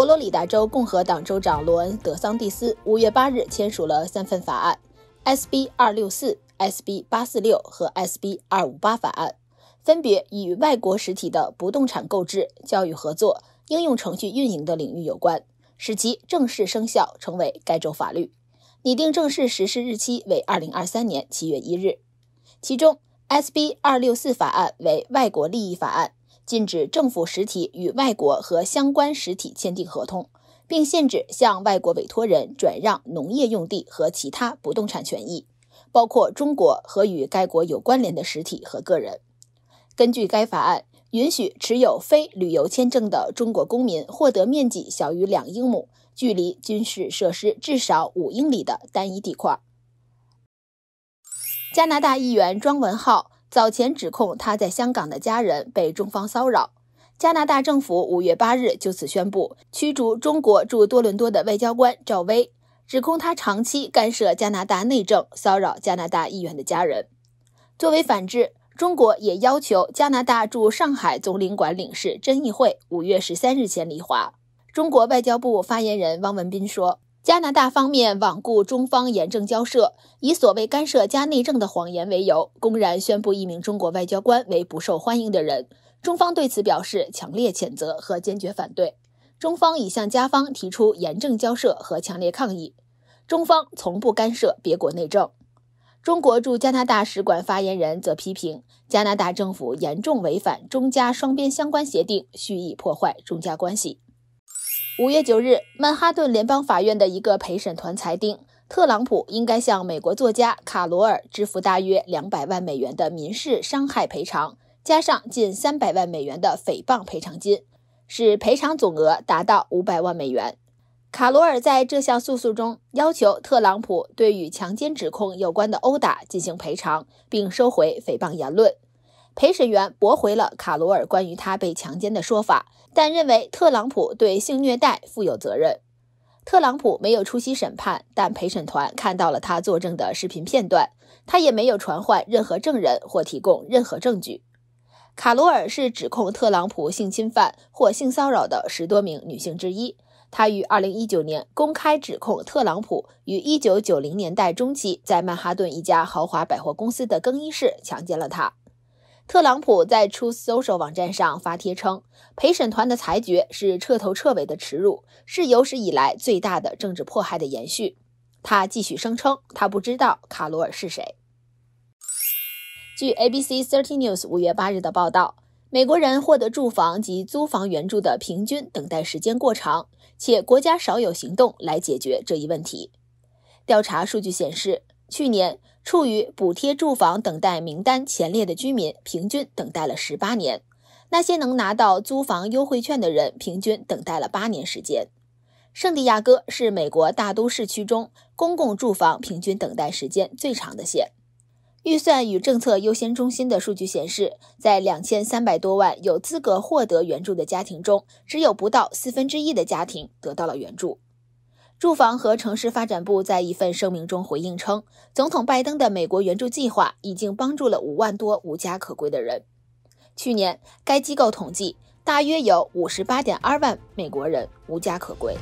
佛罗里达州共和党州长罗恩·德桑蒂斯五月八日签署了三份法案：SB 二六四、SB 八四六和 SB 二五八法案，分别与外国实体的不动产购置、教育合作、应用程序运营的领域有关。使其正式生效，成为该州法律。拟定正式实施日期为二零二三年七月一日。其中，SB 二六四法案为外国利益法案。禁止政府实体与外国和相关实体签订合同，并限制向外国委托人转让农业用地和其他不动产权益，包括中国和与该国有关联的实体和个人。根据该法案，允许持有非旅游签证的中国公民获得面积小于两英亩、距离军事设施至少五英里的单一地块。加拿大议员庄文浩。早前指控他在香港的家人被中方骚扰，加拿大政府五月八日就此宣布驱逐中国驻多伦多的外交官赵薇，指控他长期干涉加拿大内政，骚扰加拿大议员的家人。作为反制，中国也要求加拿大驻上海总领馆领事甄议会五月十三日前离华。中国外交部发言人汪文斌说。加拿大方面罔顾中方严正交涉，以所谓干涉加内政的谎言为由，公然宣布一名中国外交官为不受欢迎的人。中方对此表示强烈谴责和坚决反对。中方已向加方提出严正交涉和强烈抗议。中方从不干涉别国内政。中国驻加拿大使馆发言人则批评加拿大政府严重违反中加双边相关协定，蓄意破坏中加关系。五月九日，曼哈顿联邦法院的一个陪审团裁定，特朗普应该向美国作家卡罗尔支付大约两百万美元的民事伤害赔偿，加上近三百万美元的诽谤赔偿金，使赔偿总额达到五百万美元。卡罗尔在这项诉讼中要求特朗普对与强奸指控有关的殴打进行赔偿，并收回诽谤言论。陪审员驳回了卡罗尔关于他被强奸的说法，但认为特朗普对性虐待负有责任。特朗普没有出席审判，但陪审团看到了他作证的视频片段。他也没有传唤任何证人或提供任何证据。卡罗尔是指控特朗普性侵犯或性骚扰的十多名女性之一。她于2019年公开指控特朗普于1990年代中期在曼哈顿一家豪华百货公司的更衣室强奸了她。特朗普在 Truth Social 网站上发帖称，陪审团的裁决是彻头彻尾的耻辱，是有史以来最大的政治迫害的延续。他继续声称，他不知道卡罗尔是谁。据 ABC Thirty News 五月八日的报道，美国人获得住房及租房援助的平均等待时间过长，且国家少有行动来解决这一问题。调查数据显示，去年。处于补贴住房等待名单前列的居民，平均等待了十八年；那些能拿到租房优惠券的人，平均等待了八年时间。圣地亚哥是美国大都市区中公共住房平均等待时间最长的县。预算与政策优先中心的数据显示，在两千三百多万有资格获得援助的家庭中，只有不到四分之一的家庭得到了援助。住房和城市发展部在一份声明中回应称，总统拜登的美国援助计划已经帮助了五万多无家可归的人。去年，该机构统计，大约有五十八点二万美国人无家可归。